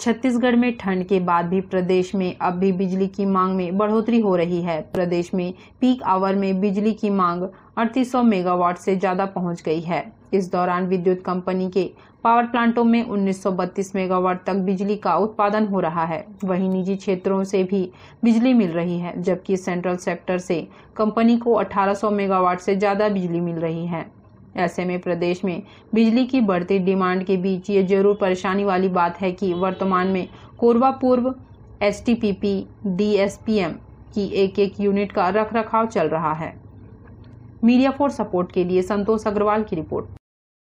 छत्तीसगढ़ में ठंड के बाद भी प्रदेश में अब भी बिजली की मांग में बढ़ोतरी हो रही है प्रदेश में पीक आवर में बिजली की मांग अड़तीस मेगावाट से ज़्यादा पहुंच गई है इस दौरान विद्युत कंपनी के पावर प्लांटों में 1932 मेगावाट तक बिजली का उत्पादन हो रहा है वहीं निजी क्षेत्रों से भी बिजली मिल रही है जबकि सेंट्रल सेक्टर से कंपनी को 1800 मेगावाट से ज़्यादा बिजली मिल रही है ऐसे में प्रदेश में बिजली की बढ़ती डिमांड के बीच ये जरूर परेशानी वाली बात है कि वर्तमान में कोरबा पूर्व एस डीएसपीएम की एक एक यूनिट का रख रखाव चल रहा है मीडिया फॉर सपोर्ट के लिए संतोष अग्रवाल की रिपोर्ट